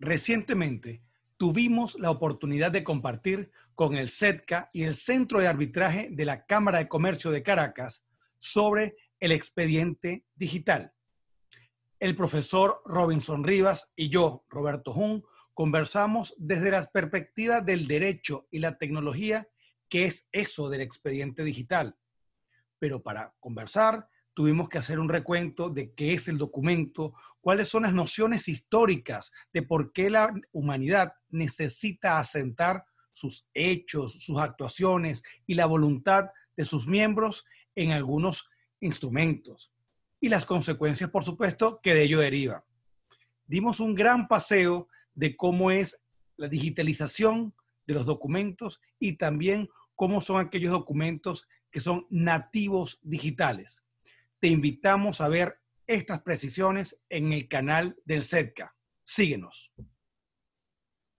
Recientemente tuvimos la oportunidad de compartir con el CETCA y el Centro de Arbitraje de la Cámara de Comercio de Caracas sobre el expediente digital. El profesor Robinson Rivas y yo, Roberto Jun, conversamos desde las perspectivas del derecho y la tecnología, que es eso del expediente digital. Pero para conversar, tuvimos que hacer un recuento de qué es el documento, cuáles son las nociones históricas de por qué la humanidad necesita asentar sus hechos, sus actuaciones y la voluntad de sus miembros en algunos instrumentos y las consecuencias, por supuesto, que de ello deriva. Dimos un gran paseo de cómo es la digitalización de los documentos y también cómo son aquellos documentos que son nativos digitales te invitamos a ver estas precisiones en el canal del CEDCA. Síguenos.